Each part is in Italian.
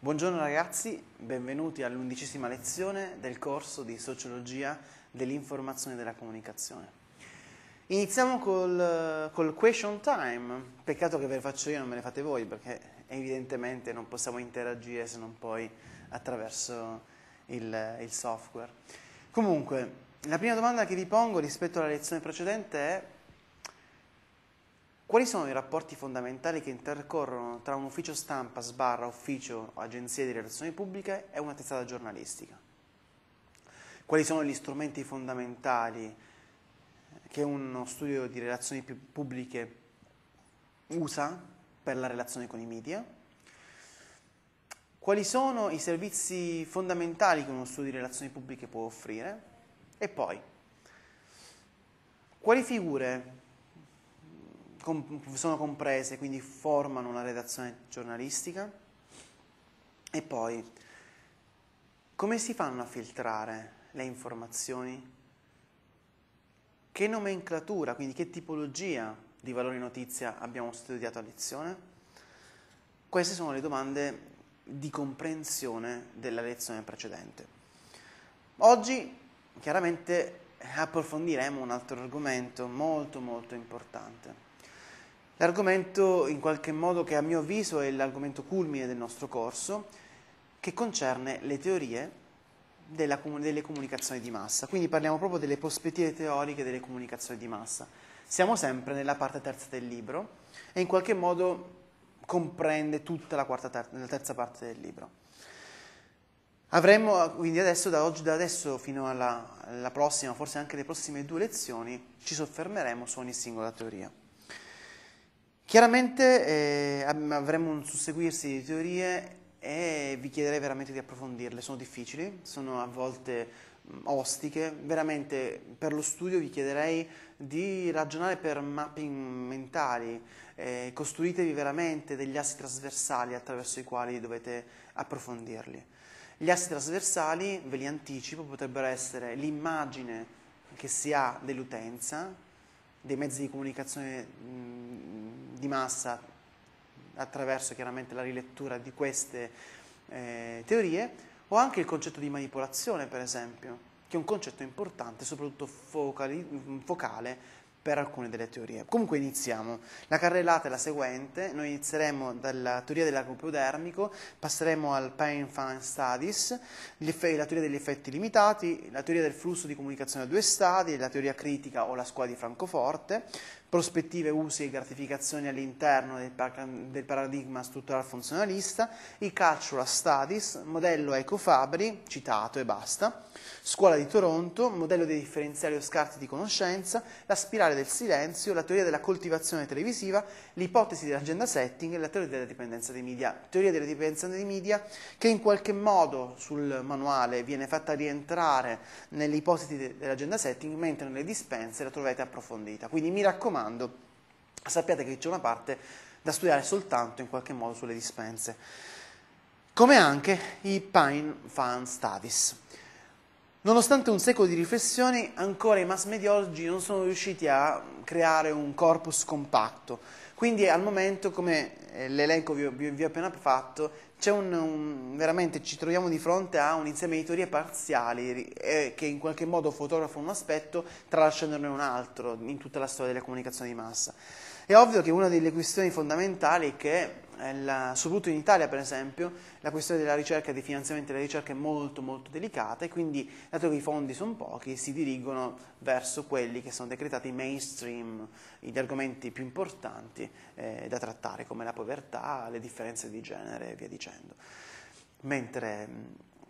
Buongiorno ragazzi, benvenuti all'undicesima lezione del corso di Sociologia dell'Informazione e della Comunicazione. Iniziamo col, col, question time, peccato che ve le faccio io e non me le fate voi perché evidentemente non possiamo interagire se non poi attraverso il, il software. Comunque, la prima domanda che vi pongo rispetto alla lezione precedente è quali sono i rapporti fondamentali che intercorrono tra un ufficio stampa, sbarra, ufficio, agenzia di relazioni pubbliche e una testata giornalistica? Quali sono gli strumenti fondamentali che uno studio di relazioni pubbliche usa per la relazione con i media? Quali sono i servizi fondamentali che uno studio di relazioni pubbliche può offrire? E poi, quali figure com- sono comprese, quindi formano una redazione giornalistica. E poi, come si fanno a filtrare le informazioni? Che nomenclatura, quindi che tipologia di valori notizia abbiamo studiato a lezione? Queste sono le domande di comprensione della lezione precedente. Oggi chiaramente approfondiremo un altro argomento molto molto importante. L'argomento in qualche modo che a mio avviso è l'argomento culmine del nostro corso, che concerne le teorie della, delle comunicazioni di massa. Quindi parliamo proprio delle prospettive teoriche delle comunicazioni di massa. Siamo sempre nella parte terza del libro e in qualche modo comprende tutta la, ter- la terza parte del libro. Avremo quindi adesso, da oggi da adesso fino alla, alla prossima, forse anche le prossime due lezioni, ci soffermeremo su ogni singola teoria. Chiaramente eh, avremo un susseguirsi di teorie e vi chiederei veramente di approfondirle, sono difficili, sono a volte mm, ostiche, veramente per lo studio vi chiederei di ragionare per mapping mentali, eh, costruitevi veramente degli assi trasversali attraverso i quali dovete approfondirli. Gli assi trasversali, ve li anticipo, potrebbero essere l'immagine che si ha dell'utenza, dei mezzi di comunicazione mh, mm, di massa attraverso chiaramente la rilettura di queste eh, teorie, o anche il concetto di manipolazione, per esempio, che è un concetto importante, soprattutto focali, focale per alcune delle teorie. Comunque iniziamo. La carrellata è la seguente, noi inizieremo dalla teoria dell'arco dermico, passeremo al Pain fine Studies, la teoria degli effetti limitati, la teoria del flusso di comunicazione a due stadi, la teoria critica o la scuola di Francoforte, prospettive, usi e gratificazioni all'interno del, par- del, paradigma strutturale funzionalista, i Cultural Studies, modello Ecofabri, citato e basta, Scuola di Toronto, modello dei differenziali o scarti di conoscenza, la spirale del silenzio, la teoria della coltivazione televisiva, l'ipotesi dell'agenda setting e la teoria della dipendenza dei media. Teoria della dipendenza dei media che in qualche modo sul manuale viene fatta rientrare nell'ipotesi de- dell'agenda setting, mentre nelle dispense la trovate approfondita. Quindi mi raccomando, sappiate che c'è una parte da studiare soltanto in qualche modo sulle dispense. Come anche i Pine Fan Studies. Nonostante un secolo di riflessioni, ancora i mass media oggi non sono riusciti a creare un corpus compatto. Quindi al momento, come eh, l'elenco vi, ho appena fatto, un, un, veramente ci troviamo di fronte a un insieme di teorie parziali eh, che in qualche modo fotografano un aspetto tralasciandone un altro in tutta la storia delle comunicazioni di massa. È ovvio che una delle questioni fondamentali è che, eh, la, soprattutto in Italia per esempio, la questione della ricerca e dei finanziamenti della ricerca è molto molto delicata e quindi, dato che i fondi sono pochi, si dirigono verso quelli che sono decretati mainstream, gli argomenti più importanti eh, da trattare, come la povertà, le differenze di genere e via dicendo. Mentre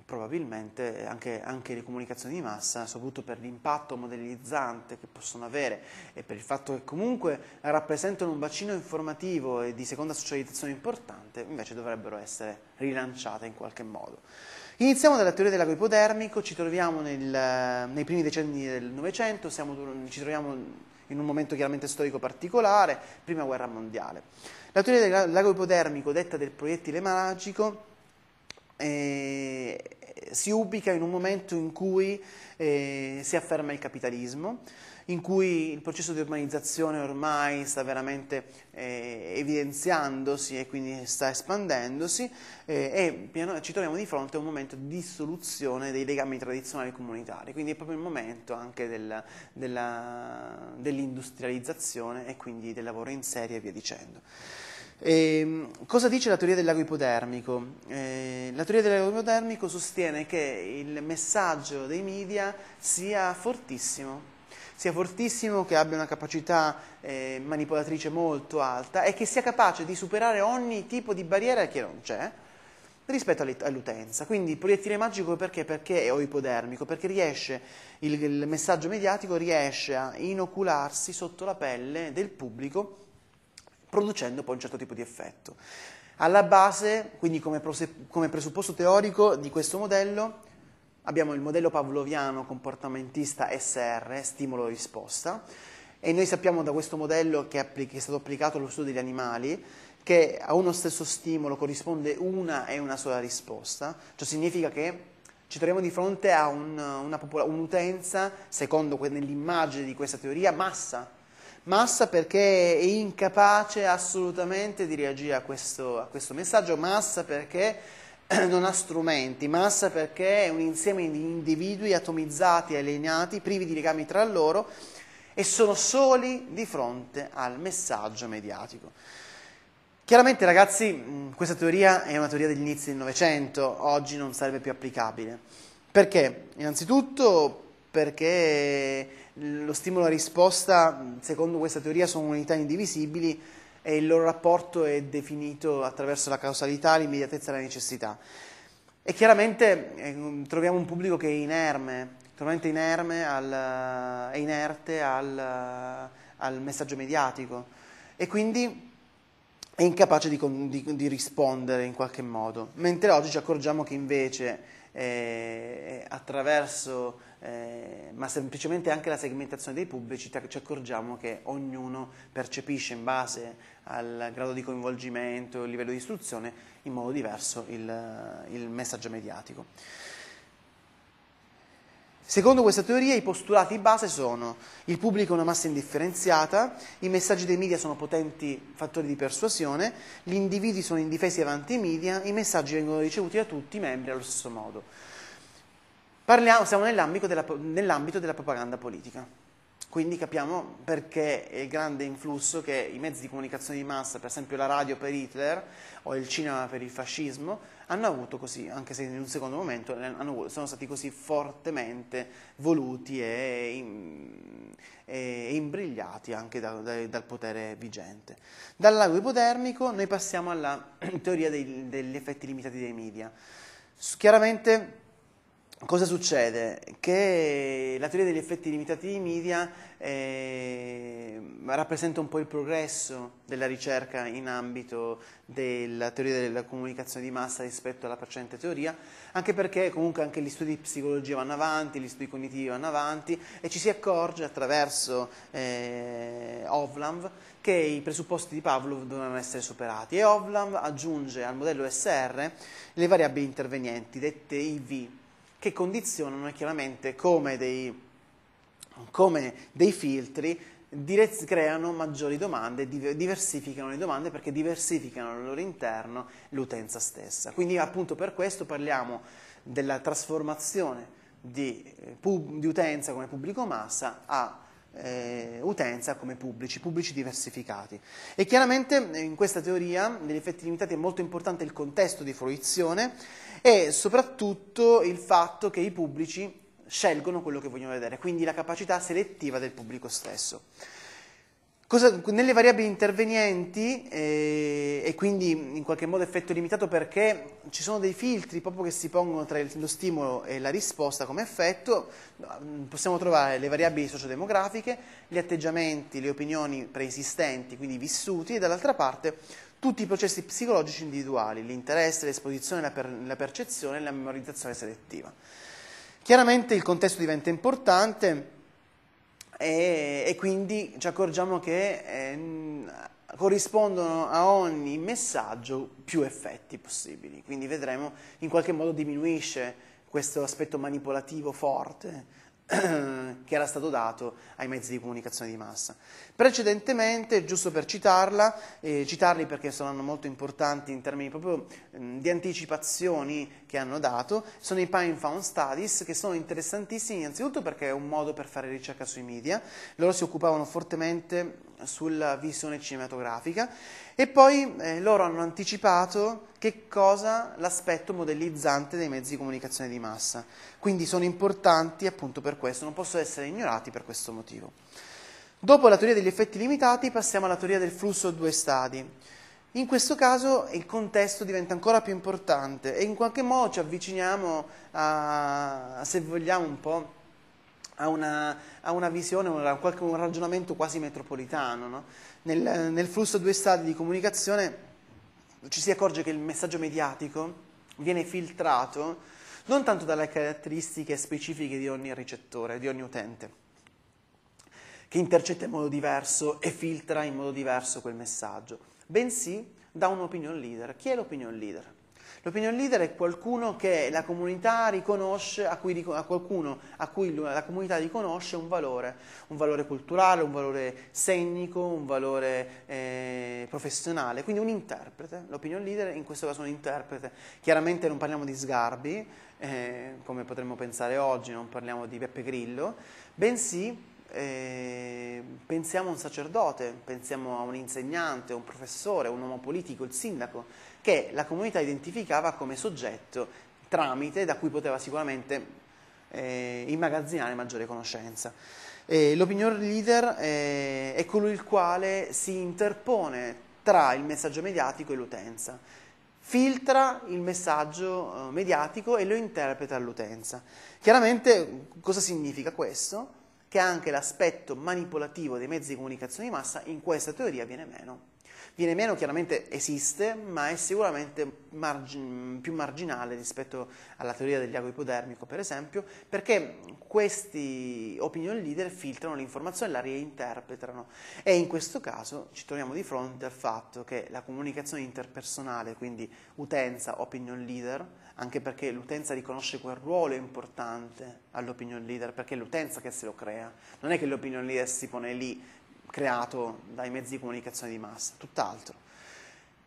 probabilmente anche, anche, le comunicazioni di massa, soprattutto per l'impatto modellizzante che possono avere e per il fatto che comunque rappresentano un bacino informativo e di seconda socializzazione importante, invece dovrebbero essere rilanciate in qualche modo. Iniziamo dalla teoria dell'ago ipodermico, ci troviamo nel, nei primi decenni del Novecento, ci troviamo in un momento chiaramente storico particolare, prima guerra mondiale. La teoria dell'ago ipodermico detta del proiettile magico eh, si ubica in un momento in cui eh, si afferma il capitalismo, in cui il processo di urbanizzazione ormai sta veramente eh, evidenziandosi e quindi sta espandendosi eh, e ci troviamo di fronte a un momento di dissoluzione dei legami tradizionali comunitari, quindi è proprio il momento anche del, dell'industrializzazione e quindi del lavoro in serie e via dicendo. E ehm, cosa dice la teoria del lago ipodermico? Eh, la teoria del lago ipodermico sostiene che il messaggio dei media sia fortissimo, sia fortissimo, che abbia una capacità eh, manipolatrice molto alta e che sia capace di superare ogni tipo di barriera che non c'è rispetto all'utenza. Quindi il proiettile magico perché? Perché è ipodermico, perché riesce, il, il messaggio mediatico riesce a inocularsi sotto la pelle del pubblico producendo poi un certo tipo di effetto. Alla base, quindi come, come presupposto teorico di questo modello, abbiamo il modello pavloviano comportamentista SR, stimolo-risposta, e noi sappiamo da questo modello che è stato applicato allo studio degli animali che a uno stesso stimolo corrisponde una e una sola risposta, ciò significa che ci troviamo di fronte a un, un'utenza, secondo nell'immagine di questa teoria, massa Massa perché è incapace assolutamente di reagire a questo, a questo messaggio, Massa perché non ha strumenti, massa perché è un insieme di individui atomizzati, alienati, privi di legami tra loro e sono soli di fronte al messaggio mediatico. Chiaramente ragazzi questa teoria è una teoria degli inizi del Novecento, oggi non sarebbe più applicabile. Perché? Innanzitutto perché lo stimolo e la risposta, secondo questa teoria, sono unità indivisibili e il loro rapporto è definito attraverso la causalità, l'immediatezza e la necessità. E chiaramente eh, troviamo un pubblico che è inerme, totalmente inerme al, eh, è inerte al, eh, al, messaggio mediatico e quindi è incapace di, di, di rispondere in qualche modo. Mentre oggi ci accorgiamo che invece eh, eh, attraverso, eh, ma semplicemente anche la segmentazione dei pubblici, ci accorgiamo che ognuno percepisce in base al grado di coinvolgimento, il livello di istruzione, in modo diverso il, il messaggio mediatico. Secondo questa teoria i postulati base sono il pubblico è una massa indifferenziata, i messaggi dei media sono potenti fattori di persuasione, gli individui sono indifesi davanti ai media, i messaggi vengono ricevuti da tutti i membri allo stesso modo. Parliamo, siamo nell'ambito della, nell'ambito della propaganda politica. Quindi capiamo perché il grande influsso che i mezzi di comunicazione di massa, per esempio la radio per Hitler o il cinema per il fascismo, hanno avuto così, anche se in un secondo momento hanno, sono stati così fortemente voluti e, e imbrigliati anche da, da, dal potere vigente. Dal lago ipodermico noi passiamo alla teoria dei, degli effetti limitati dei media. Chiaramente cosa succede? Che la teoria degli effetti limitati di media eh, rappresenta un po' il progresso della ricerca in ambito della teoria della comunicazione di massa rispetto alla precedente teoria, anche perché comunque anche gli studi di psicologia vanno avanti, gli studi cognitivi vanno avanti e ci si accorge attraverso eh, Ovlamv che i presupposti di Pavlov dovevano essere superati e Ovlamv aggiunge al modello SR le variabili intervenienti, dette IV, che condizionano chiaramente come dei, come dei filtri creano maggiori domande, diversificano le domande perché diversificano al loro interno l'utenza stessa. Quindi appunto per questo parliamo della trasformazione di, eh, di utenza come pubblico massa a eh, utenza come pubblici, pubblici diversificati. E chiaramente eh, in questa teoria degli effetti limitati è molto importante il contesto di fruizione e soprattutto il fatto che i pubblici scelgono quello che vogliono vedere, quindi la capacità selettiva del pubblico stesso. Cosa, nelle variabili intervenienti eh, e quindi in qualche modo effetto limitato perché ci sono dei filtri proprio che si pongono tra il, lo stimolo e la risposta come effetto, possiamo trovare le variabili sociodemografiche, gli atteggiamenti, le opinioni preesistenti, quindi vissuti, e dall'altra parte tutti i processi psicologici individuali, l'interesse, l'esposizione, la, per, la percezione e la memorizzazione selettiva. Chiaramente il contesto diventa importante e, e quindi ci accorgiamo che eh, corrispondono a ogni messaggio più effetti possibili. Quindi vedremo in qualche modo diminuisce questo aspetto manipolativo forte che era stato dato ai mezzi di comunicazione di massa. Precedentemente, giusto per citarla, eh, citarli perché saranno molto importanti in termini proprio mh, mm, di anticipazioni che hanno dato, sono i Pine Found Studies che sono interessantissimi innanzitutto perché è un modo per fare ricerca sui media, loro si occupavano fortemente sulla visione cinematografica e poi eh, loro hanno anticipato che cosa l'aspetto modellizzante dei mezzi di comunicazione di massa. Quindi sono importanti appunto per questo, non possono essere ignorati per questo motivo. Dopo la teoria degli effetti limitati passiamo alla teoria del flusso a due stadi. In questo caso il contesto diventa ancora più importante e in qualche modo ci avviciniamo a, se vogliamo un po', ha una, ha una visione, una, un ragionamento quasi metropolitano. No? Nel, nel flusso due stati di comunicazione ci si accorge che il messaggio mediatico viene filtrato non tanto dalle caratteristiche specifiche di ogni ricettore, di ogni utente, che intercetta in modo diverso e filtra in modo diverso quel messaggio, bensì da un opinion leader. Chi è l'opinion leader? L'opinion leader è qualcuno che la comunità riconosce, a, cui, a qualcuno a cui la comunità riconosce un valore, un valore culturale, un valore scenico, un valore eh, professionale, quindi un interprete. L'opinion leader in questo caso è un interprete. Chiaramente non parliamo di sgarbi, eh, come potremmo pensare oggi, non parliamo di Beppe Grillo, bensì eh, pensiamo a un sacerdote, pensiamo a un insegnante, a un professore, a un uomo politico, il sindaco che la comunità identificava come soggetto tramite da cui poteva sicuramente eh, immagazzinare maggiore conoscenza. Eh, l'opinion leader eh, è colui il quale si interpone tra il messaggio mediatico e l'utenza, filtra il messaggio eh, mediatico e lo interpreta all'utenza. Chiaramente cosa significa questo? Che anche l'aspetto manipolativo dei mezzi di comunicazione di massa in questa teoria viene meno. Viene meno chiaramente esiste, ma è sicuramente margin, più marginale rispetto alla teoria del dell'ago ipodermico, per esempio, perché questi opinion leader filtrano l'informazione e la reinterpretano. E in questo caso ci troviamo di fronte al fatto che la comunicazione interpersonale, quindi utenza, opinion leader, anche perché l'utenza riconosce quel ruolo importante all'opinion leader, perché è l'utenza che se lo crea, non è che l'opinion leader si pone lì creato dai mezzi di comunicazione di massa, tutt'altro.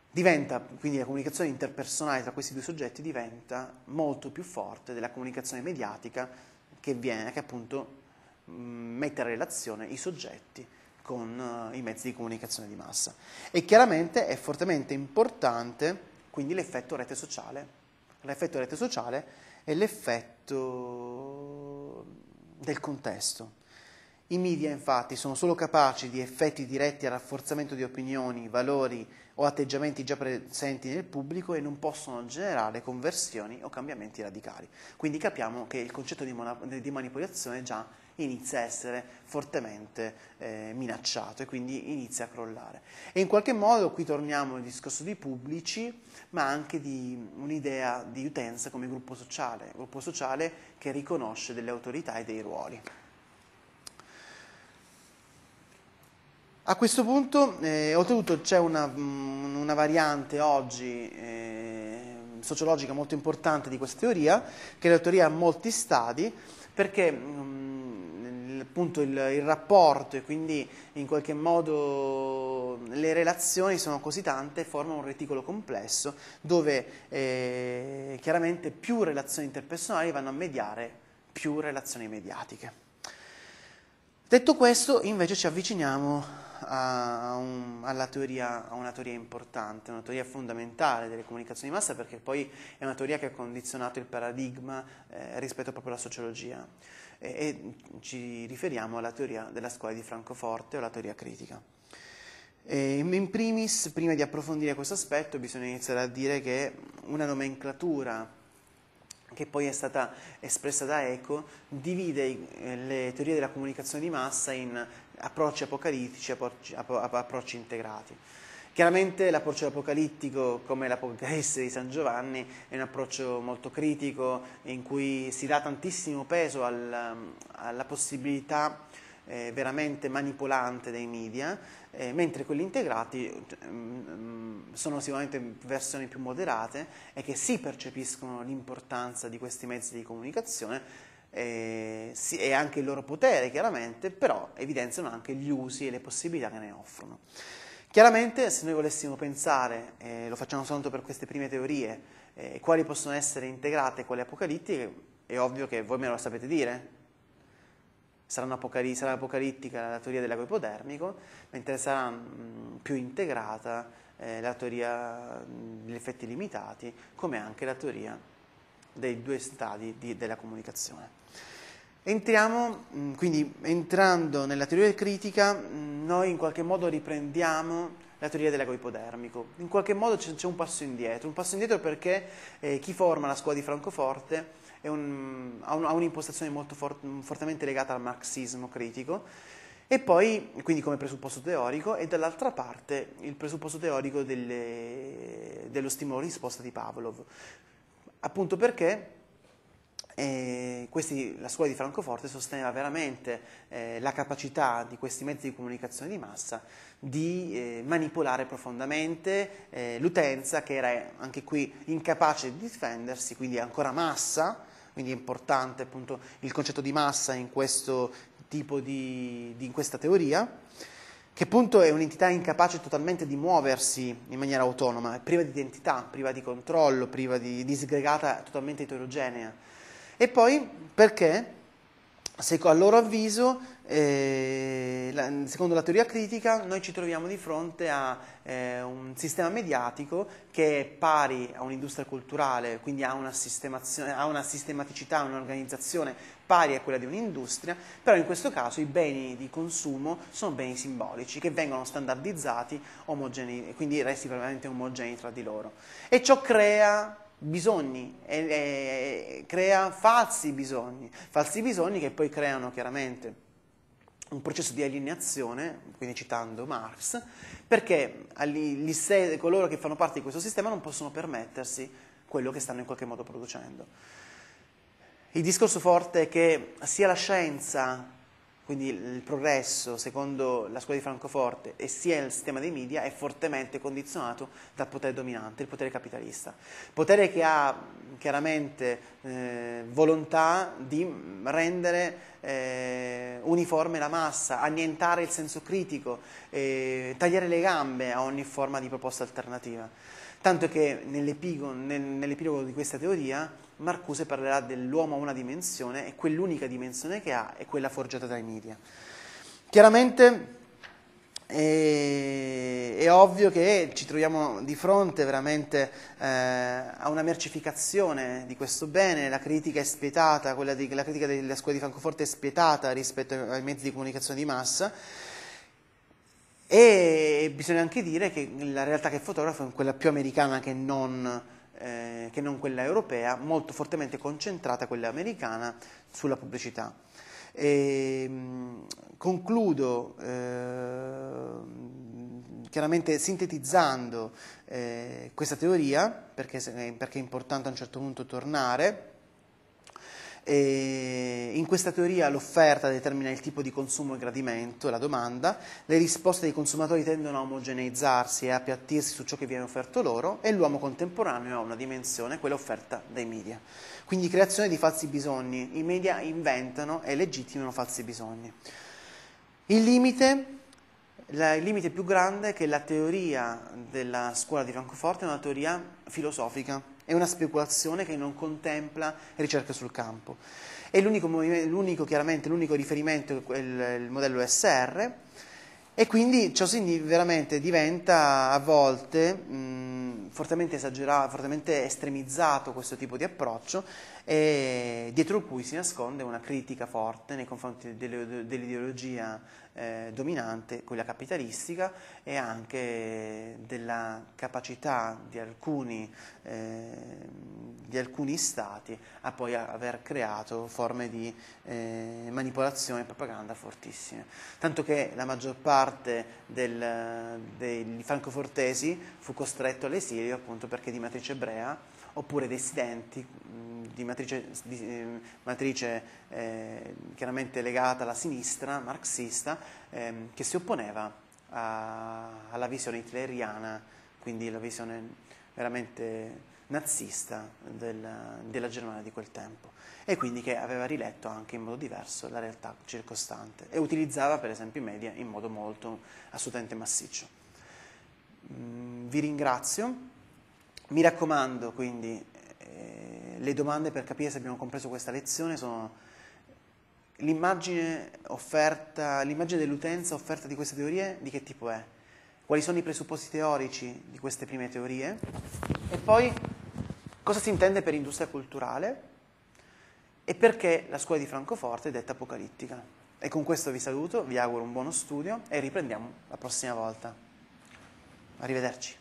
Diventa, quindi la comunicazione interpersonale tra questi due soggetti diventa molto più forte della comunicazione mediatica che viene, che appunto mm, mette a relazione i soggetti con uh, i mezzi di comunicazione di massa. E chiaramente è fortemente importante quindi l'effetto rete sociale. L'effetto rete sociale è l'effetto del contesto. I media infatti sono solo capaci di effetti diretti al rafforzamento di opinioni, valori o atteggiamenti già presenti nel pubblico e non possono generare conversioni o cambiamenti radicali. Quindi capiamo che il concetto di, di manipolazione già inizia a essere fortemente eh, minacciato e quindi inizia a crollare. E in qualche modo qui torniamo al discorso di pubblici, ma anche di un'idea di utenza come gruppo sociale, gruppo sociale che riconosce delle autorità e dei ruoli. A questo punto, eh, oltretutto, c'è una, mm, una, variante oggi eh, sociologica molto importante di questa teoria, che è la teoria a molti stadi, perché mh, mm, appunto il, il rapporto e quindi in qualche modo le relazioni sono così tante formano un reticolo complesso dove eh, chiaramente più relazioni interpersonali vanno a mediare più relazioni mediatiche. Detto questo, invece ci avviciniamo a, un, teoria, a, una teoria importante, una teoria fondamentale delle comunicazioni di massa, perché poi è una teoria che ha condizionato il paradigma eh, rispetto proprio alla sociologia. E, e, ci riferiamo alla teoria della scuola di Francoforte o alla teoria critica. E in primis, prima di approfondire questo aspetto, bisogna iniziare a dire che una nomenclatura che poi è stata espressa da Eco, divide eh, le teorie della comunicazione di massa in approcci apocalittici e approcci, integrati. Chiaramente l'approccio apocalittico, come l'Apocalisse di San Giovanni, è un approccio molto critico in cui si dà tantissimo peso al, alla possibilità eh, veramente manipolante dei media, eh, mentre quelli integrati mh, mm, sono sicuramente versioni più moderate e che sì percepiscono l'importanza di questi mezzi di comunicazione eh, sì, e anche il loro potere chiaramente, però evidenziano anche gli usi e le possibilità che ne offrono. Chiaramente se noi volessimo pensare, eh, lo facciamo soltanto per queste prime teorie, eh, quali possono essere integrate e quali apocalittiche, è ovvio che voi me lo sapete dire, apocali- sarà apocalittica la teoria dell'agoipodermico, mentre sarà mh, mm, più integrata eh, la teoria mm, degli effetti limitati, come anche la teoria dei due stadi di, della comunicazione. Entriamo, mh, mm, quindi entrando nella teoria critica, mh, noi in qualche modo riprendiamo la teoria ipodermico. In qualche modo c'è, c'è, un passo indietro, un passo indietro perché eh, chi forma la scuola di Francoforte un, ha, un, ha, un'impostazione molto for, fortemente legata al marxismo critico, e poi, quindi come presupposto teorico, e dall'altra parte il presupposto teorico delle, dello stimolo-risposta di Pavlov, appunto perché eh, questi, la scuola di Francoforte sosteneva veramente eh, la capacità di questi mezzi di comunicazione di massa di eh, manipolare profondamente eh, l'utenza che era anche qui incapace di difendersi, quindi ancora massa, quindi è importante appunto il concetto di massa in questo tipo di, di in questa teoria, che appunto è un'entità incapace totalmente di muoversi in maniera autonoma, priva di identità, priva di controllo, priva di disgregata, totalmente eterogenea. E poi perché, se a loro avviso, eh, la, secondo la teoria critica noi ci troviamo di fronte a eh, un sistema mediatico che è pari a un'industria culturale, quindi ha una, ha una sistematicità, un'organizzazione pari a quella di un'industria, però in questo caso i beni di consumo sono beni simbolici che vengono standardizzati, omogenei, quindi resti veramente omogenei tra di loro. E ciò crea bisogni, e, e, crea falsi bisogni, falsi bisogni che poi creano chiaramente un processo di alienazione, quindi citando Marx, perché agli, se, coloro che fanno parte di questo sistema non possono permettersi quello che stanno in qualche modo producendo. Il discorso forte è che sia la scienza quindi il progresso, secondo la scuola di Francoforte, e sia il sistema dei media, è fortemente condizionato dal potere dominante, il potere capitalista. Potere che ha chiaramente eh, volontà di rendere eh, uniforme la massa, annientare il senso critico, eh, tagliare le gambe a ogni forma di proposta alternativa. Tanto che nell'epilogo nell di questa teoria Marcuse parlerà dell'uomo a una dimensione e quell'unica dimensione che ha è quella forgiata dai media. Chiaramente è, eh, è ovvio che ci troviamo di fronte veramente eh, a una mercificazione di questo bene, la critica è spietata, quella di, la critica della scuola di Francoforte è spietata rispetto ai mezzi di comunicazione di massa. E bisogna anche dire che la realtà che fotografo è quella più americana che non eh, che non quella europea, molto fortemente concentrata quella americana sulla pubblicità. E, ehm, concludo eh, chiaramente sintetizzando eh, questa teoria, perché, perché è importante a un certo punto tornare, e in questa teoria l'offerta determina il tipo di consumo e gradimento e la domanda, le risposte dei consumatori tendono a omogeneizzarsi e appiattirsi su ciò che viene offerto loro e l'uomo contemporaneo ha una dimensione, quella offerta dai media. Quindi creazione di falsi bisogni, i media inventano e legittimano falsi bisogni. Il limite il limite più grande è che la teoria della scuola di Francoforte è una teoria filosofica, è una speculazione che non contempla ricerche sul campo. E l'unico, l'unico chiaramente, l'unico riferimento è il, il modello SR, e quindi ciò veramente diventa a volte mh, fortemente esagerato, fortemente estremizzato questo tipo di approccio, dietro cui si nasconde una critica forte nei confronti dell'ideologia eh, dominante, quella capitalistica, e anche della capacità di alcuni, eh, di alcuni stati a poi aver creato forme di eh, manipolazione e propaganda fortissime. Tanto che la maggior parte del, dei francofortesi fu costretto all'esilio appunto perché di matrice ebrea oppure vestenti mm, di matrice, di, ehm, matrice eh, chiaramente legata alla sinistra, marxista, eh, che si opponeva a, alla visione hitleriana, quindi la visione veramente nazista della, della Germania di quel tempo e quindi che aveva riletto anche in modo diverso la realtà circostante e utilizzava per esempio i media in modo molto assolutamente massiccio. Mm, vi ringrazio mi raccomando, quindi, eh, le domande per capire se abbiamo compreso questa lezione sono l'immagine offerta, l'immagine dell'utenza offerta di queste teorie di che tipo è? Quali sono i presupposti teorici di queste prime teorie? E poi cosa si intende per industria culturale? E perché la scuola di Francoforte è detta apocalittica? E con questo vi saluto, vi auguro un buono studio e riprendiamo la prossima volta. Arrivederci.